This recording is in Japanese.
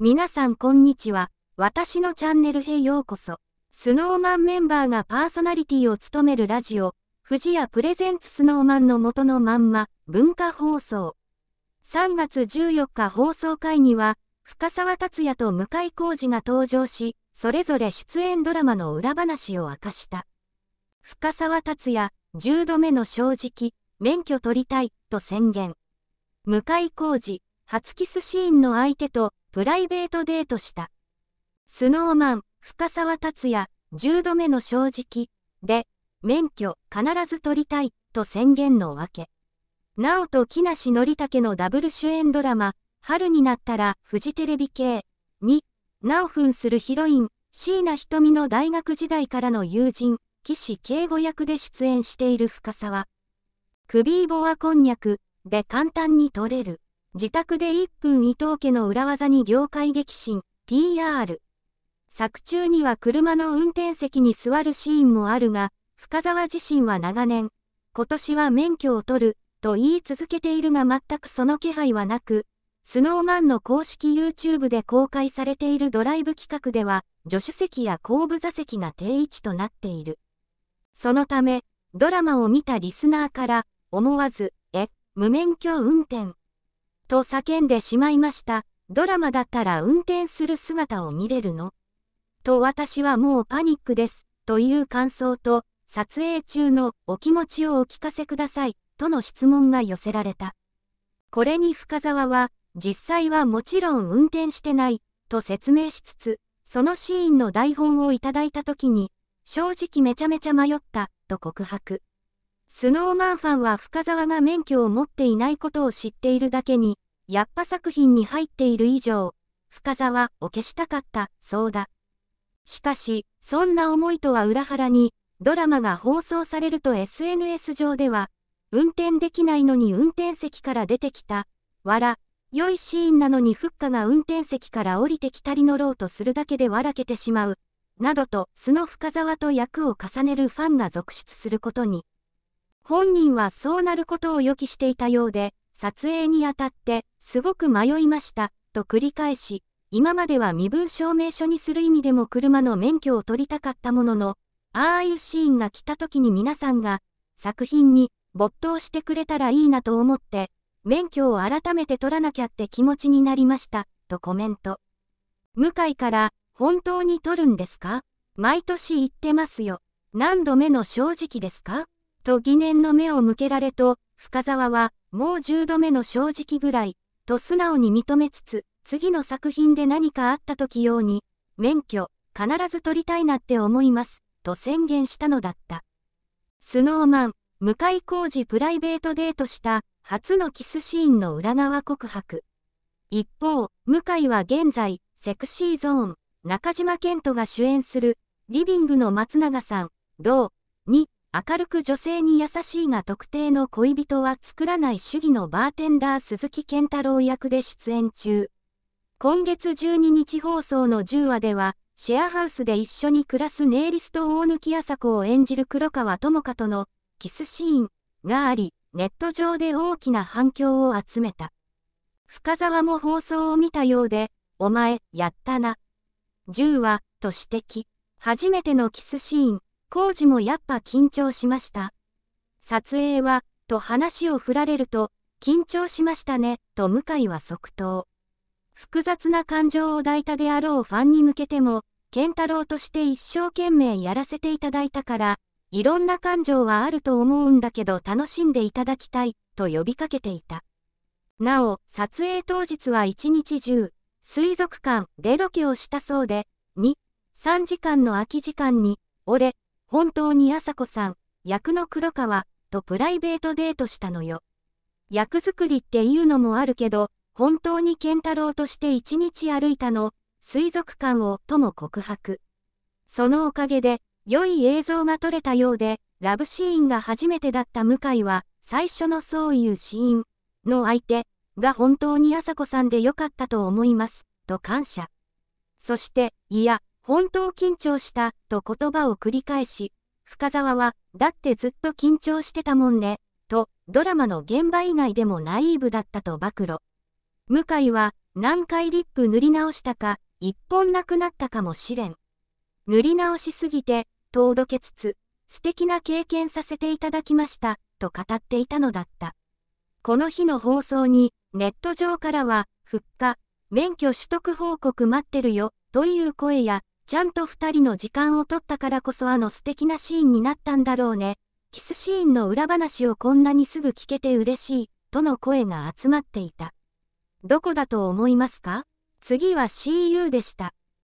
皆さんこんにちは。私のチャンネルへようこそ。スノーマンメンバーがパーソナリティを務めるラジオ、富士屋プレゼンツスノーマンの元のまんま、文化放送。3月14日放送回には、深沢達也と向井浩二が登場し、それぞれ出演ドラマの裏話を明かした。深沢達也、10度目の正直、免許取りたい、と宣言。向井浩二、初キスシーンの相手と、プライベートデートした。スノーマン、深沢達也、10度目の正直、で、免許必ず取りたい、と宣言のわけ。なおと木梨憲武のダブル主演ドラマ、春になったら、フジテレビ系、に、なお扮するヒロイン、椎名瞳の大学時代からの友人、岸敬吾役で出演している深沢。首イボはこんにゃく、で簡単に取れる。自宅で1分伊藤家の裏技に業界激震、PR。作中には車の運転席に座るシーンもあるが、深沢自身は長年、今年は免許を取る、と言い続けているが全くその気配はなく、スノーマンの公式 YouTube で公開されているドライブ企画では、助手席や後部座席が定位置となっている。そのため、ドラマを見たリスナーから、思わず、え、無免許運転。と叫んでしまいました。ドラマだったら運転する姿を見れるのと私はもうパニックです。という感想と、撮影中のお気持ちをお聞かせください。との質問が寄せられた。これに深沢は、実際はもちろん運転してない、と説明しつつ、そのシーンの台本をいただいた時に、正直めちゃめちゃ迷った、と告白。スノーマンファンは深沢が免許を持っていないことを知っているだけに、やっぱ作品に入っている以上、深沢を消したかった、そうだ。しかし、そんな思いとは裏腹に、ドラマが放送されると SNS 上では、運転できないのに運転席から出てきた、わら、良いシーンなのにフッカが運転席から降りてきたり乗ろうとするだけで笑けてしまう、などと、素の深沢と役を重ねるファンが続出することに。本人はそうなることを予期していたようで、撮影にあたって、すごく迷いました、と繰り返し、今までは身分証明書にする意味でも車の免許を取りたかったものの、ああいうシーンが来た時に皆さんが、作品に没頭してくれたらいいなと思って、免許を改めて取らなきゃって気持ちになりました、とコメント。向井から、本当に取るんですか毎年言ってますよ。何度目の正直ですかと疑念の目を向けられと、深沢は、もう十度目の正直ぐらい、と素直に認めつつ、次の作品で何かあった時ように、免許、必ず取りたいなって思います、と宣言したのだった。スノーマン、向井浩二プライベートデートした初のキスシーンの裏側告白。一方、向井は現在、セクシーゾーン、中島健人が主演する、リビングの松永さん、同、に、明るく女性に優しいが特定の恋人は作らない主義のバーテンダー鈴木健太郎役で出演中。今月12日放送の10話では、シェアハウスで一緒に暮らすネイリスト大貫麻子を演じる黒川智香とのキスシーンがあり、ネット上で大きな反響を集めた。深沢も放送を見たようで、お前、やったな。10話、と指摘。初めてのキスシーン、工事もやっぱ緊張しました。撮影は、と話を振られると、緊張しましたね、と向井は即答。複雑な感情を抱いたであろうファンに向けても、健太郎として一生懸命やらせていただいたから、いろんな感情はあると思うんだけど楽しんでいただきたい、と呼びかけていた。なお、撮影当日は一日中、水族館でロケをしたそうで、2、3時間の空き時間に、俺、本当に朝子さん、役の黒川、とプライベートデートしたのよ。役作りっていうのもあるけど、本当に健太郎として一日歩いたの、水族館を、とも告白。そのおかげで、良い映像が撮れたようで、ラブシーンが初めてだった向井は、最初のそういうシーンの相手が本当に朝子さんで良かったと思います、と感謝。そして、いや、本当緊張したと言葉を繰り返し、深沢は、だってずっと緊張してたもんね、と、ドラマの現場以外でもナイーブだったと暴露。向井は、何回リップ塗り直したか、一本なくなったかもしれん。塗り直しすぎて、とおどけつつ、素敵な経験させていただきました、と語っていたのだった。この日の放送に、ネット上からは、復活、免許取得報告待ってるよ、という声や、ちゃんと2人の時間を取ったからこそあの素敵なシーンになったんだろうね。キスシーンの裏話をこんなにすぐ聞けて嬉しい、との声が集まっていた。どこだと思いますか次は CU でした。